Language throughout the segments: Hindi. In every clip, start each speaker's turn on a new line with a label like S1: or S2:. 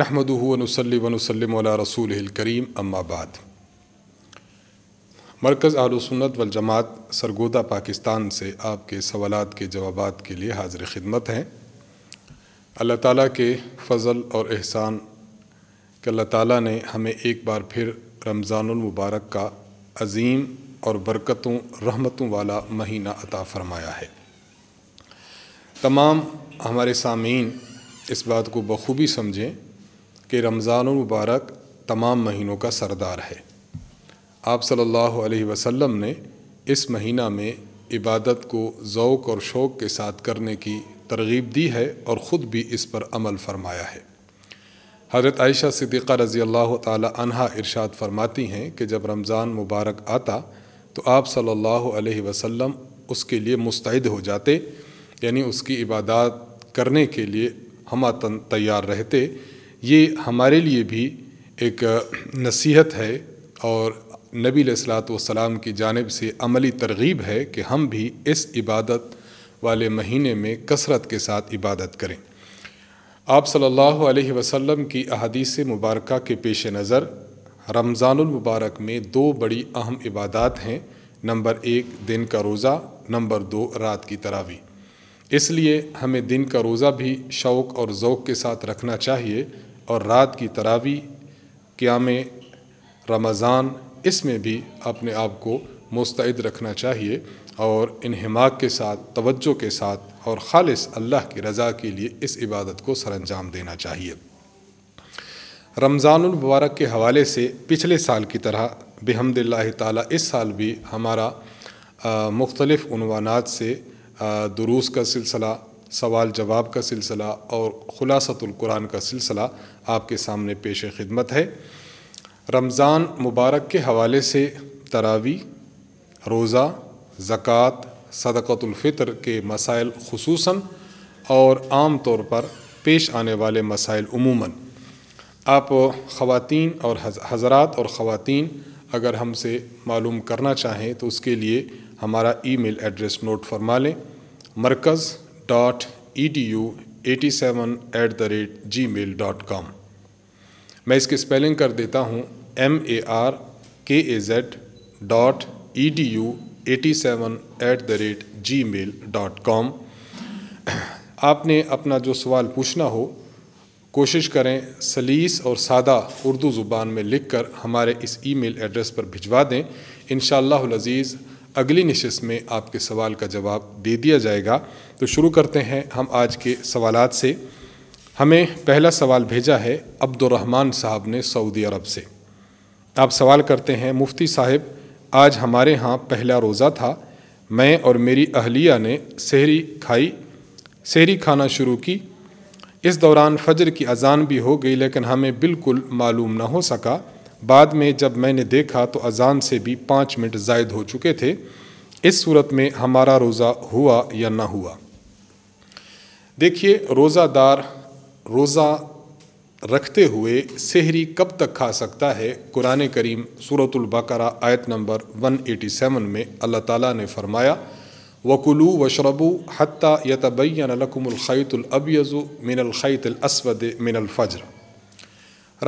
S1: नहमद वनसली वनसलम रसूल करीम अम्माबाद मरकज़ आलसन्नत वलजमात सरगोदा पाकिस्तान से आपके सवाल के जवाब के लिए हाजिर ख़िदमत हैं अल्लाह ताली के फ़ल और एहसान के अल्लाह ताली ने हमें एक बार फिर रमज़ानमबारक का अजीम और बरकतों रहमतों वाला महीना अता फ़रमाया है तमाम हमारे सामीन इस बात को बखूबी समझें कि रमज़ान मुबारक तमाम महीनों का सरदार है आप सल्लल्लाहु अलैहि वसल्लम ने इस महीना में इबादत को ज़ौक़ और शौक़ के साथ करने की तरगीब दी है और ख़ुद भी इस पर अमल फ़रमाया है हज़रत आयशा सिद्दीक़ा रज़ी अल्लाह तहा इरशाद फरमाती हैं कि जब रमज़ान मुबारक आता तो आप सल्लल्लाहु अलैहि वसल्लम उसके लिए मुस्तैद हो जाते यानी उसकी इबादत करने के लिए हम तैयार रहते ये हमारे लिए भी एक नसीहत है और नबी सलाम की जानब से अमली तरगीब है कि हम भी इस इबादत वाले महीने में कसरत के साथ इबादत करें आप सल्लल्लाहु अलैहि वसल्लम की अहदीस मुबारक के पेश नज़र रमज़ानमबारक में दो बड़ी अहम इबादत हैं नंबर एक दिन का रोज़ा नंबर दो रात की तरावी इसलिए हमें दिन का रोज़ा भी शौक़ और ओक़ के साथ रखना चाहिए और रात की तरावी क़्याम रमज़ान इसमें भी अपने आप को मुस्तैद रखना चाहिए और इन्हमाक के साथ तवज्जो के साथ और ख़ालिस अल्लाह की रज़ा के लिए इस इबादत को सरंजाम देना चाहिए रमज़ानमबारक के हवाले से पिछले साल की तरह बेहमदिल्ला ताला इस साल भी हमारा मुख्तलिफ़ानात से दुरूस का सिलसिला सवाल जवाब का सिलसिला और ख़ुलासतुल्कुरान का सिलसिला आपके सामने पेश खिदमत है रमज़ान मुबारक के हवाले से तरावी रोज़ा ज़क़़त सदक़तुल्फ़ितर के मसाइल खसूस और आम तौर पर पेश आने वाले मसाइल उमूमा आप ख़वातीन और हज़रात और ख़वातीन अगर हमसे मालूम करना चाहें तो उसके लिए हमारा ईमेल एड्रेस नोट फरमा लें Markaz dot E T U at seven at the rate Gmail dot com मैं इसकी स्पेलिंग कर देता हूँ M A R K A Z dot E D U at seven at the rate Gmail dot com आपने अपना जो सवाल पूछना हो कोशिश करें सलीस और सादा उर्दू ज़ुबान में लिख कर हमारे इस ई मेल एड्रेस पर भिजवा दें इन अज़ीज़ अगली नशस्त में आपके सवाल का जवाब दे दिया जाएगा तो शुरू करते हैं हम आज के सवाल से हमें पहला सवाल भेजा है अब्दुलरहमान साहब ने सऊदी अरब से आप सवाल करते हैं मुफ्ती साहब आज हमारे यहाँ पहला रोज़ा था मैं और मेरी अहलिया ने शहरी खाई शहरी खाना शुरू की इस दौरान फजर की अजान भी हो गई लेकिन हमें बिल्कुल मालूम ना हो सका बाद में जब मैंने देखा तो अजान से भी पाँच मिनट जायद हो चुके थे इस सूरत में हमारा रोज़ा हुआ या ना हुआ देखिए रोज़ादार रोज़ा रखते हुए सेहरी कब तक खा सकता है कुरान करीम सूरतुल्बकरा आयत नंबर 187 में अल्लाह ताला ने फरमाया वकुलू वशरबू हती यतबैनलकमलख़ैतुलअबयज़ु मिनलख़ैतलअसवद मिनलफ़जर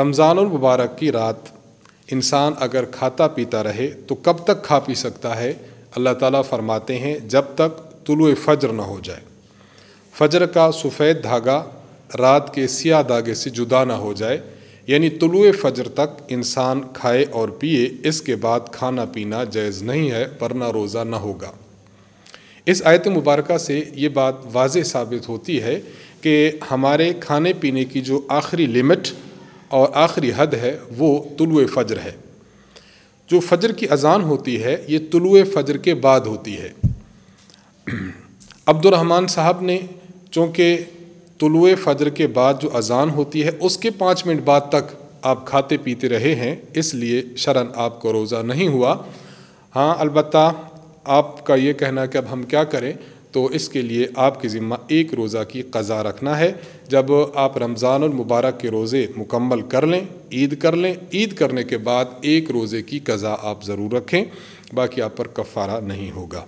S1: रमज़ानमबारक की रात इंसान अगर खाता पीता रहे तो कब तक खा पी सकता है अल्लाह ताला फरमाते हैं जब तक तुलु फ़जर ना हो जाए फजर का सफ़ेद धागा रात के सियाह धागे से जुदा ना हो जाए यानी तुलु फजर तक इंसान खाए और पिए इसके बाद खाना पीना जायज़ नहीं है वरना रोज़ा न होगा इस आयत मुबारक से ये बात वाज साबित होती है कि हमारे खाने पीने की जो आखिरी लिमिट और आखिरी हद है वो तुलु फ़जर है जो फजर की अजान होती है ये तुलु फजर के बाद होती है अब्दुलरहमान साहब ने चूँकि तुलु फजर के बाद जो अजान होती है उसके पाँच मिनट बाद तक आप खाते पीते रहे हैं इसलिए शरण आपको रोज़ा नहीं हुआ हाँ अलबत् आपका ये कहना कि अब हम क्या करें तो इसके लिए आपके ज़िम्मा एक रोज़ा की कज़ा रखना है जब आप रमज़ान मुबारक के रोज़े मुकम्मल कर लें ईद कर लें ईद करने के बाद एक रोज़े की कज़ा आप ज़रूर रखें बाकी आप पर कफ़ारा नहीं होगा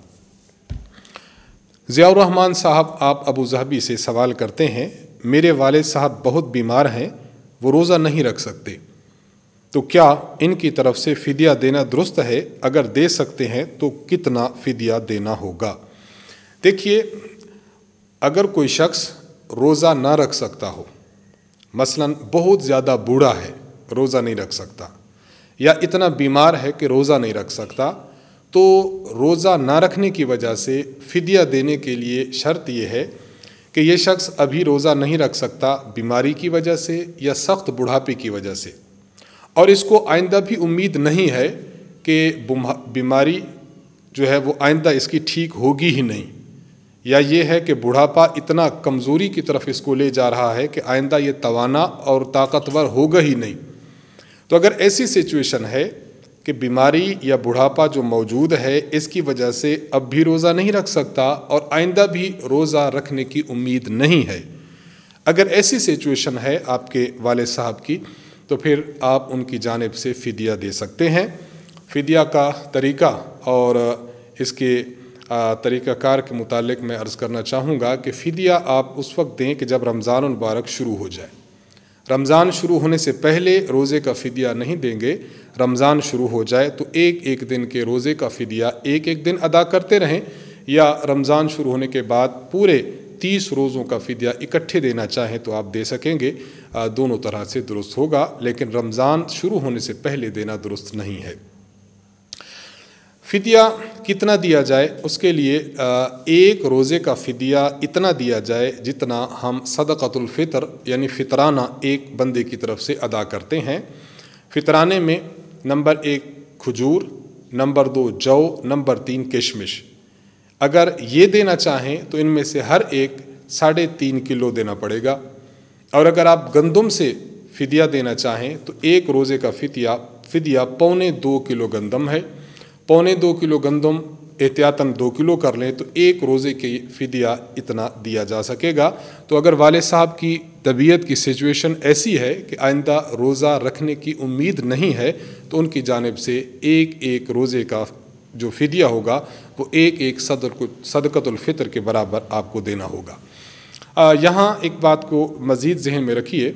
S1: ज़ियाउरहमान साहब आप अबू जहबी से सवाल करते हैं मेरे वाले साहब बहुत बीमार हैं वो रोज़ा नहीं रख सकते तो क्या इनकी तरफ से फदिया देना दुरुस्त है अगर दे सकते हैं तो कितना फदिया देना होगा देखिए अगर कोई शख्स रोज़ा ना रख सकता हो मसलन बहुत ज़्यादा बूढ़ा है रोज़ा नहीं रख सकता या इतना बीमार है कि रोज़ा नहीं रख सकता तो रोज़ा ना रखने की वजह से फ़िदिया देने के लिए शर्त यह है कि यह शख्स अभी रोज़ा नहीं रख सकता बीमारी की वजह से या सख्त बुढ़ापे की वजह से और इसको आइंदा भी उम्मीद नहीं है कि बीमारी जो है वो आइंदा इसकी ठीक होगी ही नहीं या ये है कि बुढ़ापा इतना कमज़ोरी की तरफ इसको ले जा रहा है कि आइंदा ये तवाना और ताकतवर होगा ही नहीं तो अगर ऐसी सिचुएशन है कि बीमारी या बुढ़ापा जो मौजूद है इसकी वजह से अब भी रोज़ा नहीं रख सकता और आइंदा भी रोज़ा रखने की उम्मीद नहीं है अगर ऐसी सिचुएशन है आपके वाले साहब की तो फिर आप उनकी जानब से फ़दिया दे सकते हैं फदिया का तरीका और इसके तरीक़ाकार के मुतालिक मैं अर्ज़ करना चाहूँगा कि फ़िदिया आप उस वक्त दें कि जब रमज़ान मुबारक शुरू हो जाए रमज़ान शुरू होने से पहले रोज़े का फ़िदिया नहीं देंगे रमज़ान शुरू हो जाए तो एक एक दिन के रोज़े का फ़िदिया एक एक दिन अदा करते रहें या रमज़ान शुरू होने के बाद पूरे तीस रोज़ों का फ़िदिया इकट्ठे देना चाहें तो आप दे सकेंगे दोनों तरह से दुरुस्त होगा लेकिन रमज़ान शुरू होने से पहले देना दुरुस्त नहीं है फितिया कितना दिया जाए उसके लिए एक रोज़े का फितिया इतना दिया जाए जितना हम सदक़तुल्फ़ितर यानी फितराना एक बंदे की तरफ से अदा करते हैं फितराने में नंबर एक खजूर नंबर दो जौ नंबर तीन किशमिश अगर ये देना चाहें तो इनमें से हर एक साढ़े तीन किलो देना पड़ेगा और अगर आप गंदम से फितिया देना चाहें तो एक रोज़े का फितिया फितिया पौने दो किलो गंदम है पौने दो किलो गंदम एहतियातन दो किलो कर लें तो एक रोज़े की फ़िदिया इतना दिया जा सकेगा तो अगर वाले साहब की तबीयत की सिचुएशन ऐसी है कि आइंदा रोज़ा रखने की उम्मीद नहीं है तो उनकी जानब से एक एक रोज़े का जो फ़िदिया होगा वो एक एक सदर को सदकतुल्फ़ितर के बराबर आपको देना होगा यहाँ एक बात को मज़ीद जहन में रखिए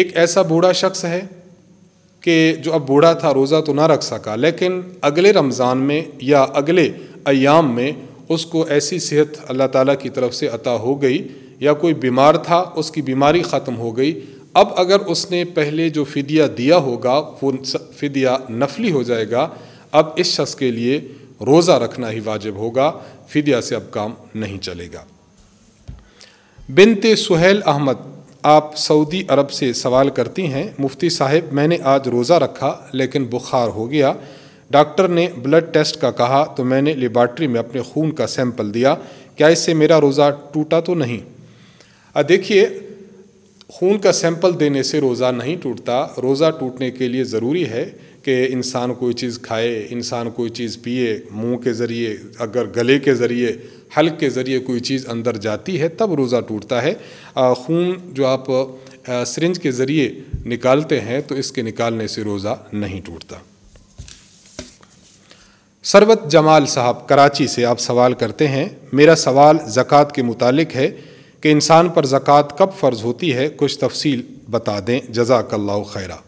S1: एक ऐसा बूढ़ा शख्स है कि जो अब बूढ़ा था रोज़ा तो ना रख सका लेकिन अगले रमज़ान में या अगले अयाम में उसको ऐसी सेहत अल्लाह ताला की तरफ से अता हो गई या कोई बीमार था उसकी बीमारी ख़त्म हो गई अब अगर उसने पहले जो फदिया दिया होगा वो फ़दिया नफली हो जाएगा अब इस शख्स के लिए रोज़ा रखना ही वाजिब होगा फ़दिया से अब काम नहीं चलेगा बिनते सुहेल अहमद आप सऊदी अरब से सवाल करती हैं मुफ्ती साहब मैंने आज रोज़ा रखा लेकिन बुखार हो गया डॉक्टर ने ब्लड टेस्ट का कहा तो मैंने लेबार्ट्री में अपने खून का सैंपल दिया क्या इससे मेरा रोज़ा टूटा तो नहीं देखिए खून का सैंपल देने से रोज़ा नहीं टूटता रोज़ा टूटने के लिए ज़रूरी है कि इंसान कोई चीज़ खाए इंसान कोई चीज़ पिए मुंह के ज़रिए अगर गले के ज़रिए हल्क के ज़रिए कोई चीज़ अंदर जाती है तब रोज़ा टूटता है खून जो आप सरिंज के ज़रिए निकालते हैं तो इसके निकालने से रोज़ा नहीं टूटता सरवत जमाल साहब कराची से आप सवाल करते हैं मेरा सवाल ज़क़़त के मुतालिक है कि इंसान पर ज़क़़त कब फ़र्ज़ होती है कुछ तफसील बता दें जजाकल्ला खैरा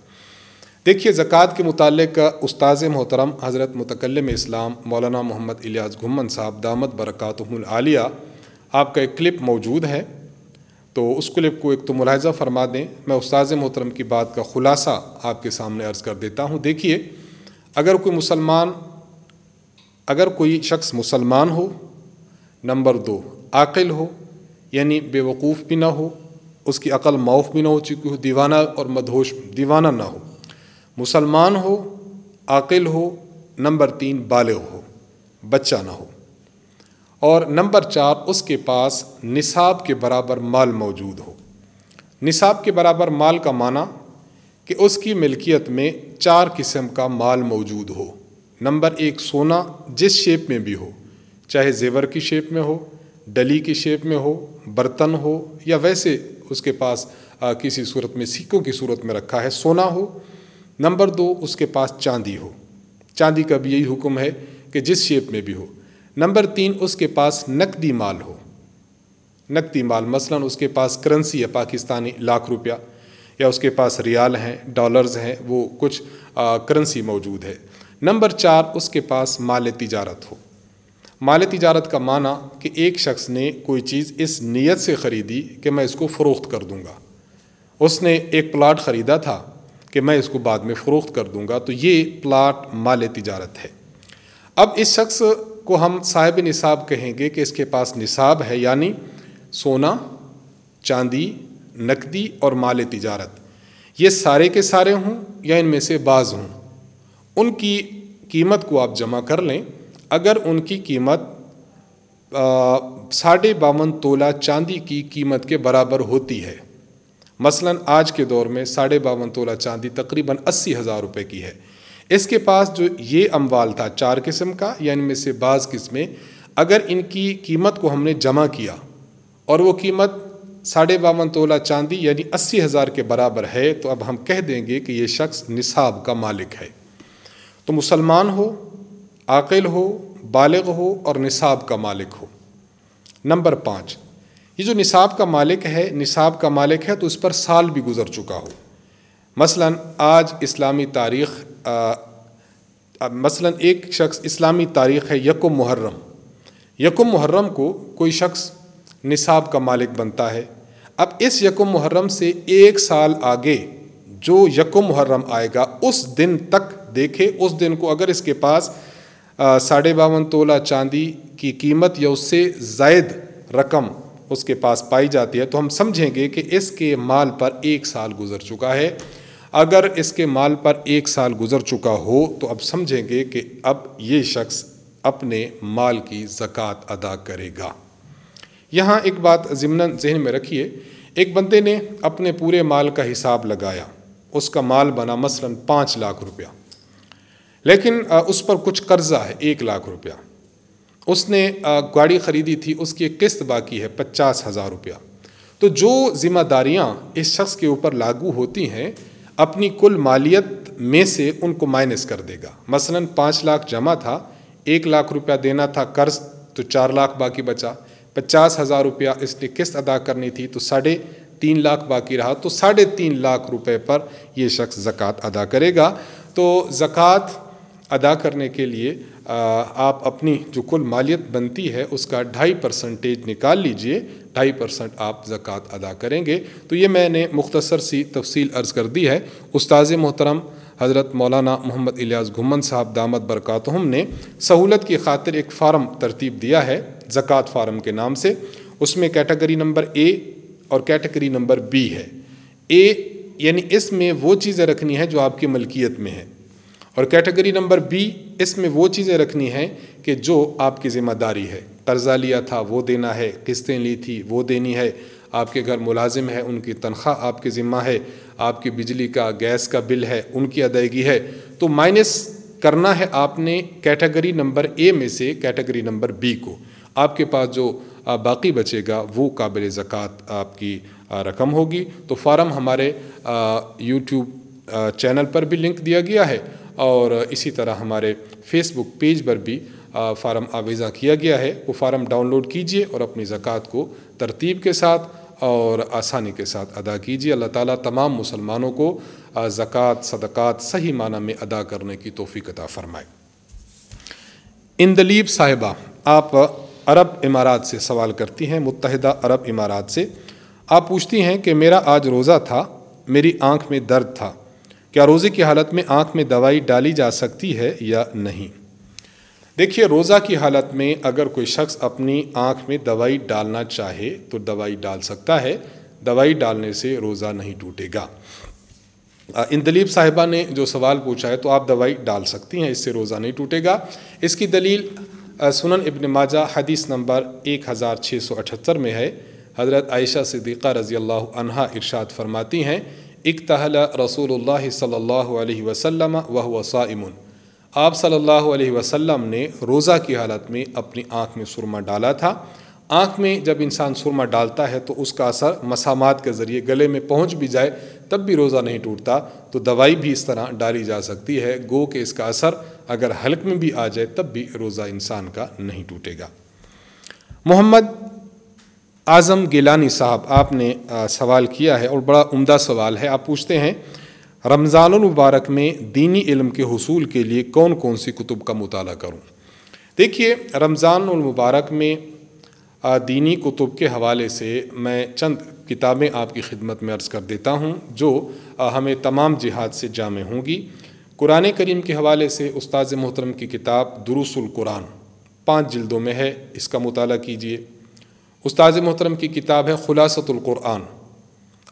S1: देखिए ज़क़़त के का उस्ताज़ मोहतरम हज़रत मतकलम इस्लाम मौलाना मोहम्मद इलियास घुमन साहब दामद आलिया आपका एक क्लिप मौजूद है तो उस क्लिप को एक तो मुलाजा फरमा दें मैं उस्ताज़ मोहतरम की बात का ख़ुलासा आपके सामने अर्ज़ कर देता हूँ देखिए अगर कोई मुसलमान अगर कोई शख्स मुसलमान हो नंबर दो आकिल हो यानी बेवकूफ़ भी ना हो उसकी अकल माउफ भी ना हो चुकी हो दीवाना और मदहोश दीवाना ना हो मुसलमान हो आकिल हो नंबर तीन बाल हो बच्चा ना हो और नंबर चार उसके पास निसाब के बराबर माल मौजूद हो निसाब के बराबर माल का माना कि उसकी मिल्कियत में चार किस्म का माल मौजूद हो नंबर एक सोना जिस शेप में भी हो चाहे जेवर की शेप में हो डली की शेप में हो बर्तन हो या वैसे उसके पास आ, किसी सूरत में सिक्कों की सूरत में रखा है सोना हो नंबर दो उसके पास चांदी हो चांदी का भी यही हुक्म है कि जिस शेप में भी हो नंबर तीन उसके पास नकदी माल हो नकदी माल मसलन उसके पास करेंसी है पाकिस्तानी लाख रुपया या उसके पास रियाल हैं डॉलर्स हैं वो कुछ करेंसी मौजूद है नंबर चार उसके पास माल तजारत हो माल तजारत का माना कि एक शख्स ने कोई चीज़ इस नीयत से ख़रीदी कि मैं इसको फ़रोख्त कर दूँगा उसने एक प्लाट ख़रीदा था कि मैं इसको बाद में फ़रोख्त कर दूंगा तो ये प्लाट माल तजारत है अब इस शख्स को हम साहिब निसाब कहेंगे कि इसके पास निसाब है यानी सोना चांदी नकदी और माल तजारत ये सारे के सारे हों या इनमें से बाज़ हों उनकी कीमत को आप जमा कर लें अगर उनकी कीमत साढ़े बावन तोला चांदी की कीमत के बराबर होती है मसलन आज के दौर में साढ़े बावन तोला चांदी तकरीबन अस्सी हज़ार रुपये की है इसके पास जो ये अमवाल था चार किस्म का या इनमें से बाज़ किस्में अगर इनकी कीमत को हमने जमा किया और वो कीमत साढ़े बावन तोला चांदी यानी अस्सी हज़ार के बराबर है तो अब हम कह देंगे कि ये शख्स निसाब का मालिक है तो मुसलमान हो आकिल हो बालग हो और निसाब का मालिक हो नंबर पाँच ये जो निसाब का मालिक है निसाब का मालिक है तो उस पर साल भी गुजर चुका हो मसलन आज इस्लामी तारीख़ मसलन एक शख्स इस्लामी तारीख़ है यकुम मुहर्रम यकुम मुहर्रम को कोई शख्स निसाब का मालिक बनता है अब इस यकुम मुहर्रम से एक साल आगे जो यकुम मुहर्रम आएगा उस दिन तक देखे उस दिन को अगर इसके पास साढ़े बावन तोला चांदी की कीमत या उससे जायद रकम उसके पास पाई जाती है तो हम समझेंगे कि इसके माल पर एक साल गुजर चुका है अगर इसके माल पर एक साल गुजर चुका हो तो अब समझेंगे कि अब ये शख्स अपने माल की ज़क़़त अदा करेगा यहाँ एक बात जिमन जहन में रखिए एक बंदे ने अपने पूरे माल का हिसाब लगाया उसका माल बना मसलन पाँच लाख रुपया लेकिन उस पर कुछ कर्ज़ा है एक लाख रुपया उसने गाड़ी ख़रीदी थी उसकी एक किस्त बाकी है पचास हज़ार रुपया तो जो ज़िम्मेदारियाँ इस शख्स के ऊपर लागू होती हैं अपनी कुल मालियत में से उनको माइनस कर देगा मसलन पाँच लाख जमा था एक लाख रुपया देना था कर्ज तो चार लाख बाकी बचा पचास हज़ार रुपया इसने किस्त अदा करनी थी तो साढ़े तीन लाख बाकी रहा तो साढ़े तीन लाख रुपए पर यह शख्स ज़क़़त अदा करेगा तो ज़क़़त अदा करने के लिए आप अपनी जो कुल मालियत बनती है उसका ढाई परसेंटेज निकाल लीजिए ढाई परसेंट आप ज़क़़त अदा करेंगे तो ये मैंने मुख्तसर सी तफसील अर्ज़ कर दी है उस्ताज़ मोहतरम हज़रत मौलाना मोहम्मद इलियास घुमन साहब दामद बरक़ात ने सहूलत की खातिर एक फ़ारम तरतीब दिया है ज़क़़त फ़ारम के नाम से उसमें कैटेगरी नंबर ए और कैटेगरी नंबर बी है ए यानी इसमें वो चीज़ें रखनी है जो आपकी मलकियत में है और कैटेगरी नंबर बी इसमें वो चीज़ें रखनी हैं कि जो आपकी ज़िम्मेदारी है कर्ज़ा लिया था वो देना है किस्तें ली थी वो देनी है आपके घर मुलाजिम है उनकी तनख्वाह आपके ज़िम्मा है आपकी बिजली का गैस का बिल है उनकी अदायगी है तो माइनस करना है आपने कैटेगरी नंबर ए में से कैटेगरी नंबर बी को आपके पास जो बाकी बचेगा वो काबिल ज़क़़त आपकी रकम होगी तो फार्म हमारे यूट्यूब चैनल पर भी लिंक दिया गया है और इसी तरह हमारे फेसबुक पेज पर भी फ़ारम आवेज़ा किया गया है वो फ़ारम डाउनलोड कीजिए और अपनी ज़क़़त को तरतीब के साथ और आसानी के साथ अदा कीजिए अल्लाह ताला तमाम मुसलमानों को ज़क़़त सदक़ात सही माना में अदा करने की तोफ़ी अदा फ़रमाए दलीप साहिबा आप अरब इमारात से सवाल करती हैं मुतहदा अरब इमारात से आप पूछती हैं कि मेरा आज रोज़ा था मेरी आँख में दर्द था क्या रोज़े की हालत में आँख में दवाई डाली जा सकती है या नहीं देखिए रोज़ा की हालत में अगर कोई शख्स अपनी आँख में दवाई डालना चाहे तो दवाई डाल सकता है दवाई डालने से रोज़ा नहीं टूटेगा इन दलीप साहिबा ने जो सवाल पूछा है तो आप दवाई डाल सकती हैं इससे रोज़ा नहीं टूटेगा इसकी दलील सुनन इब्न माजा हदीस नंबर एक हज़ार छः सौ अठहत्तर में है हज़रत आयशा सिद्दीक़ा रज़ी अल्लाह इरशाद फरमाती हैं इकतहल रसूल सल्ला वसम वह साइमन आप सल्लल्लाहु अलैहि वसल्लम ने रोज़ा की हालत में अपनी आँख में सुरमा डाला था आँख में जब इंसान सुरमा डालता है तो उसका असर मसामात के ज़रिए गले में पहुँच भी जाए तब भी रोज़ा नहीं टूटता तो दवाई भी इस तरह डाली जा सकती है गो के इसका असर अगर हल्क में भी आ जाए तब भी रोज़ा इंसान का नहीं टूटेगा मोहम्मद आज़म गिलानी साहब आपने सवाल किया है और बड़ा उम्दा सवाल है आप पूछते हैं रमज़ान मुबारक में दीनी इल्म के हसूल के लिए कौन कौन सी कुतुब का मताल करूँ देखिए रमज़ान मुबारक में दीनी कुतुब के हवाले से मैं चंद किताबें आपकी खिदमत में अर्ज़ कर देता हूँ जो हमें तमाम जिहाद से जाम होंगी कुरान करीम के हवाले से उस्ताद मोहतरम की किताब दुरुसुल कुरान पाँच जिल्दों में है इसका मताल कीजिए उस्ताद मोहतरम की किताब है ख़ुलासतुल्क़ुरआन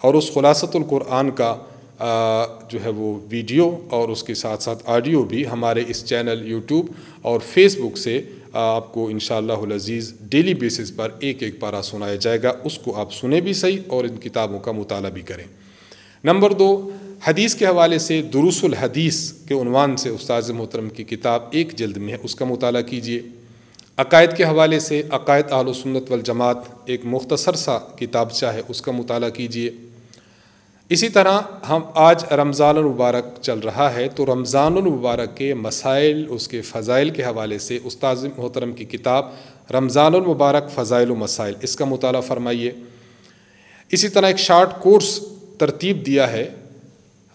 S1: और उस ख़ुलासतुल्क़ुरआन का आ, जो है वो वीडियो और उसके साथ साथ ऑडियो भी हमारे इस चैनल यूट्यूब और फेसबुक से आपको इन शज़ीज़ डेली बेसिस पर एक एक पारा सुनाया जाएगा उसको आप सुने भी सही और इन किताबों का मुताला भी करें नंबर दो हदीस के हवाले से दुरुसुल हदीस के उनवान से उस्ताद मोहतरम की किताब एक जल्द में है उसका मुताला कीजिए अकायद के हवाले से अकायद आल सुन्नत वल जमात एक मुख्तसर सा किताबचा है उसका मुताल कीजिए इसी तरह हम आज रमज़ान मुबारक चल रहा है तो रमज़ान मुबारक के मसाइल उसके फ़ज़ाइल के हवाले से उस्ताद मोहतरम की किताब रमज़ान मुबारक फ़ज़ाइल मसाइल इसका मुताल फरमाइए इसी तरह एक शार्ट कोर्स तरतीब दिया है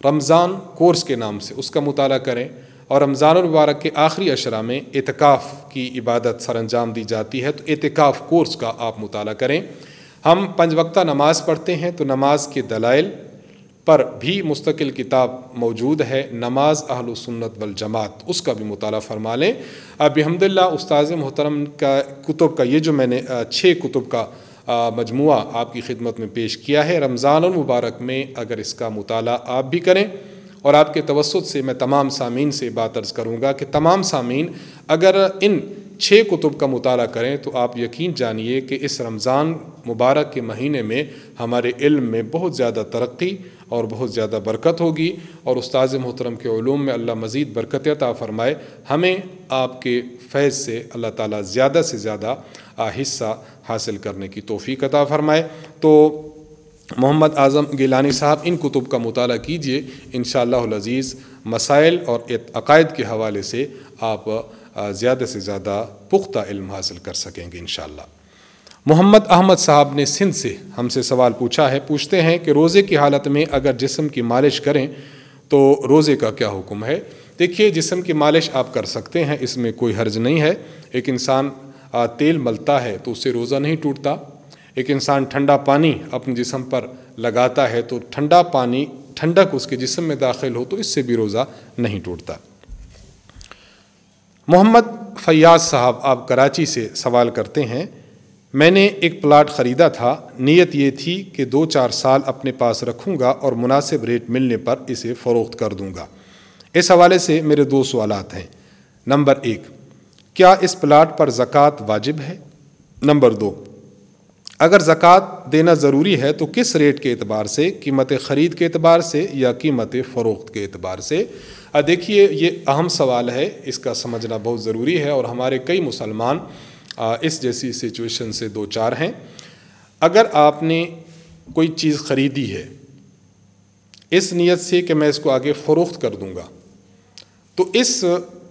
S1: रमज़ान कोर्स के नाम से उसका मुताल करें और रमज़ान मुबारक के आखिरी अशरा में एतकाफ़ की इबादत सर अंजाम दी जाती है तो एतकाफ़ कोर्स का आप मुताल करें हम पंजवक्ता नमाज पढ़ते हैं तो नमाज के दलाइल पर भी मुस्तकिल किताब मौजूद है नमाज अहल सुन्नत वल जमात उसका भी मुताल फरमा लें अब हमदिल्ला उस्ताज मोहतरम का कुतुब का ये जो मैंने छः कुतुब का मजमू आपकी खिदमत में पेश किया है रमज़ान मुबारक में अगर इसका मुताल आप भी करें और आपके तवसत से मैं तमाम सामीन से बात अर्ज़ करूँगा कि तमाम सामीन अगर इन छः कुतुब का मुताल करें तो आप यकीन जानिए कि इस रमज़ान मुबारक के महीने में हमारे इल्म में बहुत ज़्यादा तरक्की और बहुत ज़्यादा बरकत होगी और उस्ताज़ मोहतरम के ूम में अल्लाह मज़ीद बरकत अता फ़रमाए हमें आपके फैज़ से अल्लाह ताली ज़्यादा से ज़्यादा हिस्सा हासिल करने की तोफ़ी अता फ़रमाए तो मोहम्मद आज़म गिलानी साहब इन कुतुब का मताल कीजिए इन शज़ीज़ मसाइल और अकायद के हवाले से आप ज़्यादा से ज़्यादा पुख्ता इल्म हासिल कर सकेंगे इन मोहम्मद अहमद साहब ने सिंध से हमसे सवाल पूछा है पूछते हैं कि रोज़े की हालत में अगर जिसम की मालिश करें तो रोज़े का क्या हुक्म है देखिए जिसम की मालिश आप कर सकते हैं इसमें कोई हर्ज नहीं है एक इंसान तेल मलता है तो उससे रोज़ा नहीं टूटता एक इंसान ठंडा पानी अपने जिसम पर लगाता है तो ठंडा पानी ठंडक उसके जिसम में दाखिल हो तो इससे भी रोज़ा नहीं टूटता मोहम्मद फयाज साहब आप कराची से सवाल करते हैं मैंने एक प्लाट ख़रीदा था नीयत ये थी कि दो चार साल अपने पास रखूँगा और मुनासिब रेट मिलने पर इसे फ़रोख्त कर दूँगा इस हवाले से मेरे दो सवाल हैं नंबर एक क्या इस प्लाट पर ज़क़़त वाजिब है नंबर दो अगर ज़क़़त देना ज़रूरी है तो किस रेट के अतबार से कीमत ख़रीद के अतबार से या कीमत फ़रोख्त के अतबार से देखिए ये अहम सवाल है इसका समझना बहुत ज़रूरी है और हमारे कई मुसलमान इस जैसी सिचुएशन से दो चार हैं अगर आपने कोई चीज़ ख़रीदी है इस नीयत से कि मैं इसको आगे फ़रोख्त कर दूँगा तो इस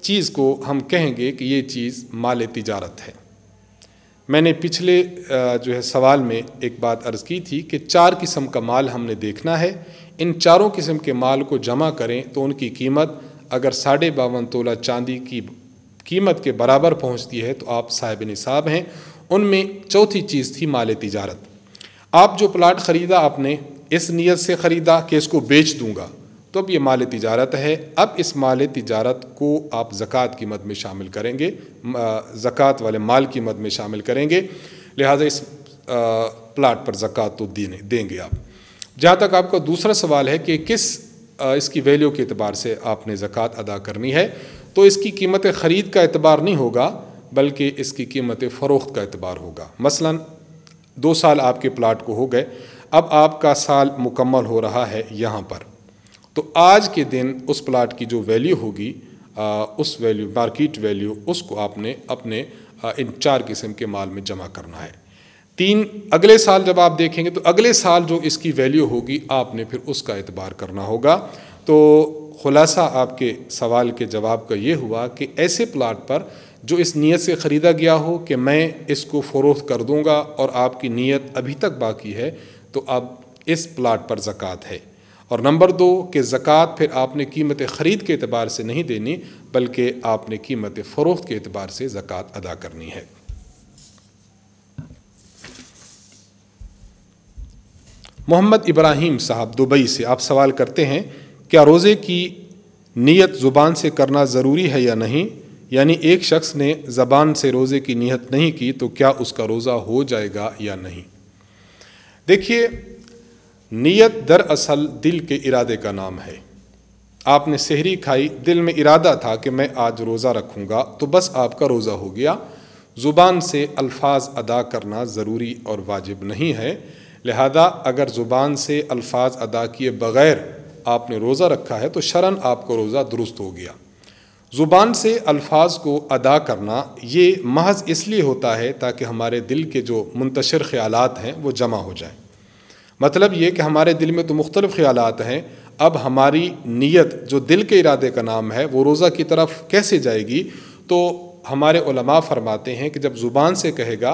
S1: चीज़ को हम कहेंगे कि ये चीज़ माल तजारत है मैंने पिछले जो है सवाल में एक बात अर्ज़ की थी कि चार किस्म का माल हमने देखना है इन चारों किस्म के माल को जमा करें तो उनकी कीमत अगर साढ़े बावन तोला चांदी की कीमत के बराबर पहुंचती है तो आप साहिब निसाब हैं उनमें चौथी चीज़ थी माल तजारत आप जो प्लाट ख़रीदा आपने इस नीयत से ख़रीदा कि इसको बेच दूँगा तो अब ये माल तजारत है अब इस माल तजारत को आप ज़क़़त की मद में शामिल करेंगे ज़क़़त वाले माल की मद में शामिल करेंगे लिहाजा इस प्लाट पर ज़क़़त तो देने देंगे आप जहाँ तक आपका दूसरा सवाल है कि किस इसकी वैल्यू के अतबार से आपने ज़क़़त अदा करनी है तो इसकी कीमत ख़रीद का अतबार नहीं होगा बल्कि इसकी कीमत फ़रोख्त का एतबार होगा मसला दो साल आपके प्लाट को हो गए अब आपका साल मुकम्मल हो रहा है यहाँ पर तो आज के दिन उस प्लाट की जो वैल्यू होगी उस वैल्यू मार्केट वैल्यू उसको आपने अपने इन चार किस्म के माल में जमा करना है तीन अगले साल जब आप देखेंगे तो अगले साल जो इसकी वैल्यू होगी आपने फिर उसका एतबार करना होगा तो खुलासा आपके सवाल के जवाब का ये हुआ कि ऐसे प्लाट पर जो इस नीयत से ख़रीदा गया हो कि मैं इसको फ़रोख्त कर दूंगा और आपकी नीयत अभी तक बाकी है तो अब इस प्लाट पर ज़क़़त है और नंबर दो कि ज़क़़त फिर आपने कीमत ख़रीद के अतबार से नहीं देनी बल्कि आपने कीमत फ़रोख्त के अतबार से ज़क़़त अदा करनी है मोहम्मद इब्राहिम साहब दुबई से आप सवाल करते हैं क्या रोज़े की नीयत ज़ुबान से करना ज़रूरी है या नहीं यानी एक शख्स ने ज़बान से रोज़े की नीयत नहीं की तो क्या उसका रोज़ा हो जाएगा या नहीं देखिए नियत दरअसल दिल के इरादे का नाम है आपने सेहरी खाई दिल में इरादा था कि मैं आज रोज़ा रखूँगा तो बस आपका रोज़ा हो गया ज़ुबान से अल्फाज अदा करना ज़रूरी और वाजिब नहीं है लिहाजा अगर ज़ुबान से अल्फाज अदा किए बग़ैर आपने रोज़ा रखा है तो शरण आपका रोज़ा दुरुस्त हो गया ज़ुबान से अल्फाज को अदा करना ये महज इसलिए होता है ताकि हमारे दिल के जो मुंतशर ख़्याल हैं वो जमा हो जाएँ मतलब ये कि हमारे दिल में तो मुख्तलिफ़ ख्याल हैं अब हमारी नीयत जो दिल के इरादे का नाम है वो रोज़ा की तरफ कैसे जाएगी तो हमारे फरमाते हैं कि जब ज़ुबान से कहेगा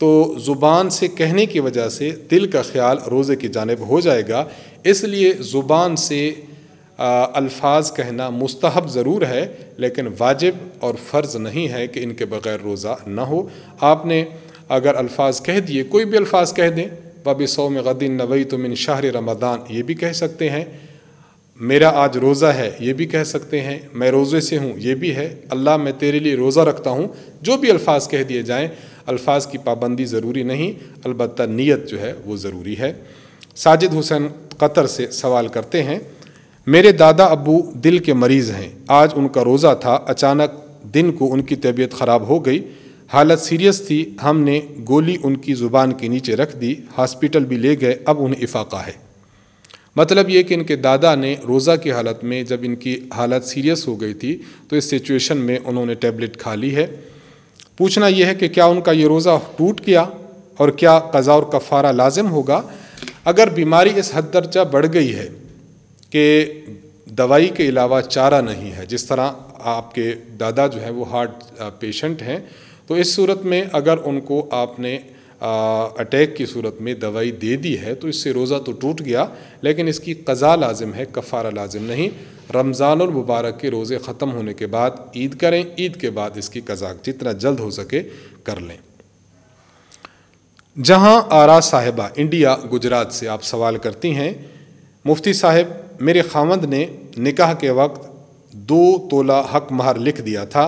S1: तो ज़ुबान से कहने की वजह से दिल का ख्याल रोज़े की जानब हो जाएगा इसलिए ज़ुबान से अल्फाज कहना मुस्तहब ज़रूर है लेकिन वाजिब और फ़र्ज़ नहीं है कि इनके बग़ैर रोज़ा ना हो आपने अगर अल्फाज कह दिए कोई भी अल्फाज कह दें वब सोम गदीन नवई तो मिन शाहर रमदान ये भी कह सकते हैं मेरा आज रोज़ा है ये भी कह सकते हैं मैं रोज़े से हूँ ये भी है अल्लाह मैं तेरे लिए रोज़ा रखता हूँ जो भी अल्फाज कह दिए जाएँ अल्फाज की पाबंदी ज़रूरी नहीं अलबत् नीयत जो है वो ज़रूरी है साजिद हुसैन कतर से सवाल करते हैं मेरे दादा अबू दिल के मरीज़ हैं आज उनका रोज़ा था अचानक दिन को उनकी तबीयत ख़राब हो गई हालत सीरियस थी हमने गोली उनकी ज़ुबान के नीचे रख दी हॉस्पिटल भी ले गए अब उन्हें इफाका है मतलब ये कि इनके दादा ने रोज़ा की हालत में जब इनकी हालत सीरियस हो गई थी तो इस सिचुएशन में उन्होंने टैबलेट खा ली है पूछना यह है कि क्या उनका ये रोज़ा टूट गया और क्या कज़ा और कफ़ारा लाजम होगा अगर बीमारी इस हद दर्जा बढ़ गई है कि दवाई के अलावा चारा नहीं है जिस तरह आपके दादा जो हैं वो हार्ट पेशेंट हैं तो इस सूरत में अगर उनको आपने अटैक की सूरत में दवाई दे दी है तो इससे रोज़ा तो टूट गया लेकिन इसकी कज़ा लाजिम है कफ़ारा लाजिम नहीं रमज़ान और मुबारक के रोज़े ख़त्म होने के बाद ईद करें ईद के बाद इसकी कज़ा जितना जल्द हो सके कर लें जहां आरा साहिबा इंडिया गुजरात से आप सवाल करती हैं मुफ्ती साहब मेरे खामद ने निकाह के वक्त दो तोला हक महर लिख दिया था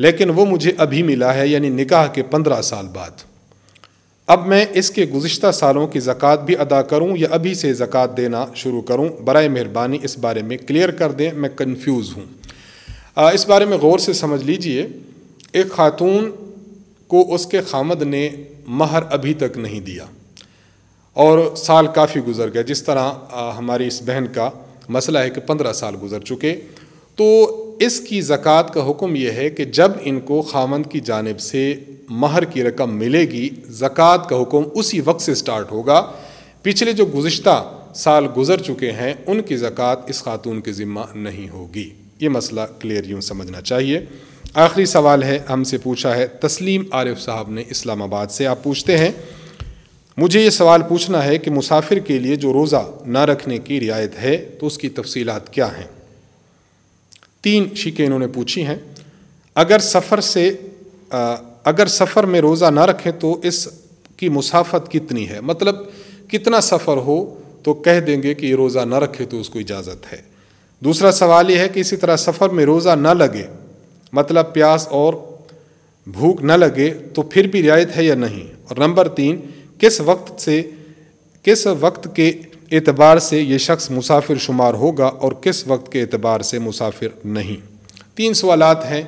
S1: लेकिन वो मुझे अभी मिला है यानी निकाह के पंद्रह साल बाद अब मैं इसके गुज्त सालों की ज़क़़त भी अदा करूं या अभी से ज़क़़त देना शुरू करूं बर मेहरबानी इस बारे में क्लियर कर दें मैं कन्फ्यूज़ हूँ इस बारे में गौर से समझ लीजिए एक ख़ातून को उसके खामद ने महर अभी तक नहीं दिया और साल काफ़ी गुजर गए जिस तरह हमारी इस बहन का मसला है कि पंद्रह साल गुजर चुके तो इसकी ज़क़़त का हुक्म यह है कि जब इनको खामंद की जानब से महर की रकम मिलेगी ज़क़़त का हुक्म उसी वक्त से स्टार्ट होगा पिछले जो गुज्त साल गुज़र चुके हैं उनकी ज़क़़त इस खातून के ज़िम्मा नहीं होगी ये मसला क्लियर यूँ समझना चाहिए आखिरी सवाल है हमसे पूछा है तस्लीम आरिफ साहब ने इस्लामाबाद से आप पूछते हैं मुझे ये सवाल पूछना है कि मुसाफिर के लिए जो रोज़ा ना रखने की रियायत है तो उसकी तफसीलात क्या हैं तीन शिकें इन्होंने पूछी हैं अगर सफ़र से अगर सफ़र में रोज़ा ना रखें तो इसकी मुसाफत कितनी है मतलब कितना सफ़र हो तो कह देंगे कि ये रोज़ा ना रखे तो उसको इजाज़त है दूसरा सवाल ये है कि इसी तरह सफ़र में रोज़ा ना लगे मतलब प्यास और भूख न लगे तो फिर भी रियायत है या नहीं और नंबर तीन किस वक्त से किस वक्त के एतबार से ये शख्स मुसाफिर शुमार होगा और किस वक्त के एतबार से मुसाफिर नहीं तीन सवाल हैं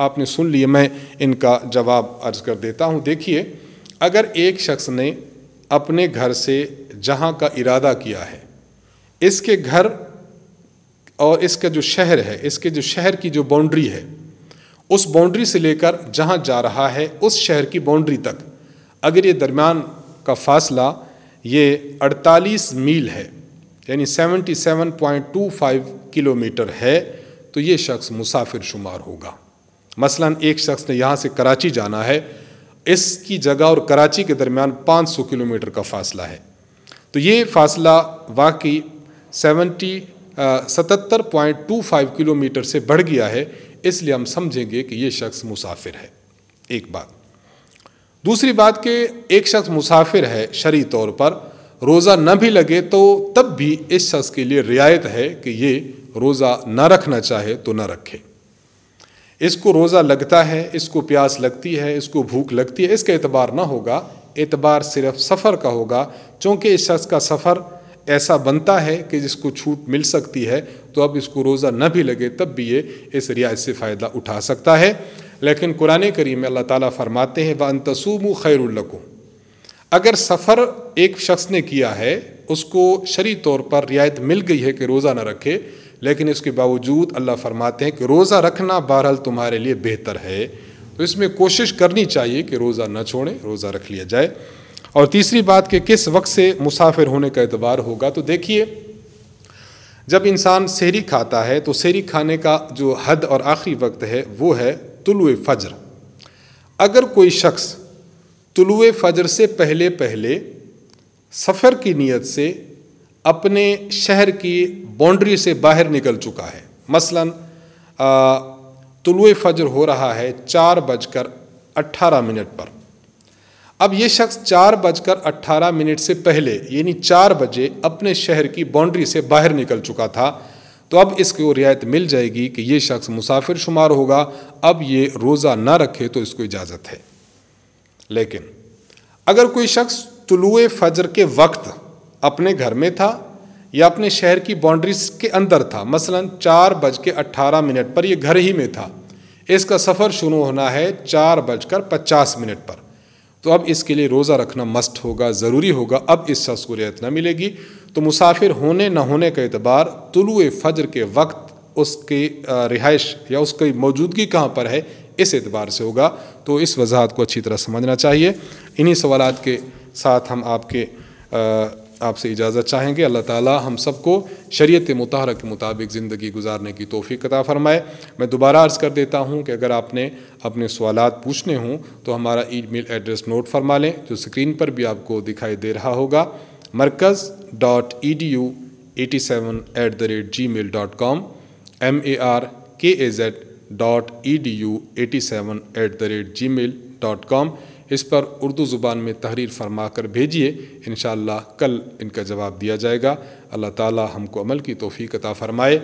S1: आपने सुन लिए मैं इनका जवाब अर्ज कर देता हूँ देखिए अगर एक शख्स ने अपने घर से जहाँ का इरादा किया है इसके घर और इसका जो शहर है इसके जो शहर की जो बाउंड्री है उस बाउंड्री से लेकर जहाँ जा रहा है उस शहर की बाउंड्री तक अगर ये दरमियान का फासला ये 48 मील है यानी 77.25 किलोमीटर है तो ये शख्स मुसाफिर शुमार होगा मसलन एक शख्स ने यहाँ से कराची जाना है इसकी जगह और कराची के दरमियान 500 किलोमीटर का फासला है तो ये फासला वाकई सेवेंटी सतर पॉइंट टू फाइव किलोमीटर से बढ़ गया है इसलिए हम समझेंगे कि ये शख्स मुसाफिर है एक बात दूसरी बात कि एक शख्स मुसाफिर है शरी तौर पर रोज़ा न भी लगे तो तब भी इस शख्स के लिए रियायत है कि ये रोज़ा न रखना चाहे तो न रखे इसको रोज़ा लगता है इसको प्यास लगती है इसको भूख लगती है इसका एतबार ना होगा एतबार सिर्फ सफ़र का होगा चूँकि इस शख्स का सफ़र ऐसा बनता है कि जिसको छूट मिल सकती है तो अब इसको रोज़ा न भी लगे तब भी ये इस रियायत से फ़ायदा उठा सकता है लेकिन कुरान करीम में अल्लाह ताला फरमाते हैं व अनतसूम खैरकुम अगर सफ़र एक शख्स ने किया है उसको शरी तौर पर रियायत मिल गई है कि रोज़ा ना रखे लेकिन इसके बावजूद अल्लाह फरमाते हैं कि रोज़ा रखना बहरहाल तुम्हारे लिए बेहतर है तो इसमें कोशिश करनी चाहिए कि रोज़ा न छोड़ें रोज़ा रख लिया जाए और तीसरी बात कि किस वक्त से मुसाफिर होने का एतबार होगा तो देखिए जब इंसान शहरी खाता है तो शहरी खाने का जो हद और आखिरी वक्त है वो है तुलु फ़ज्र अगर कोई शख्स तुलु फ़ज्र से पहले पहले सफ़र की नीयत से अपने शहर की बाउंड्री से बाहर निकल चुका है मसलन तुलु फ़ज्र हो रहा है चार बजकर अट्ठारह मिनट पर अब ये शख्स चार बजकर अट्ठारह मिनट से पहले यानी चार बजे अपने शहर की बाउंड्री से बाहर निकल चुका था तो अब इसको रियायत मिल जाएगी कि ये शख्स मुसाफिर शुमार होगा अब ये रोज़ा ना रखे तो इसको इजाज़त है लेकिन अगर कोई शख्स तुलुए फजर के वक्त अपने घर में था या अपने शहर की बाउंड्रीज के अंदर था मसलन चार बज के अट्ठारह मिनट पर यह घर ही में था इसका सफ़र शुरू होना है चार बजकर पचास मिनट पर तो अब इसके लिए रोज़ा रखना मस्त होगा ज़रूरी होगा अब इससे रियायत न मिलेगी तो मुसाफिर होने ना होने का अतबार तुलु फजर के वक्त उसकी रिहाइश या उसकी मौजूदगी कहाँ पर है इस एतबार से होगा तो इस वजाहत को अच्छी तरह समझना चाहिए इन्हीं सवाल के साथ हम आपके आ, आपसे इजाज़त चाहेंगे अल्लाह ताला हम सबको शरीयत मुतहर के मुताबिक ज़िंदगी गुजारने की तोफ़ी कता फ़रमाए मैं दोबारा अर्ज़ कर देता हूँ कि अगर आपने अपने सवाल पूछने हों तो हमारा ई मेल एड्रेस नोट फरमा लें जो स्क्रीन पर भी आपको दिखाई दे रहा होगा Markaz dot E D U at seven at the rate Gmail dot com M A R K A Z dot E D U at seven at the rate Gmail dot com इस पर उर्दू ज़ुबान में तहरीर फरमा कर भेजिए इन कल इनका जवाब दिया जाएगा अल्लाह ताली हमको अमल की तोफ़ी फ़रमाए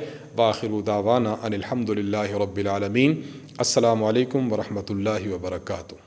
S1: बाखिर दावाना अनिलहमदिल्लाबीआलमीन असलकम अल्लाम वरहमल वर्का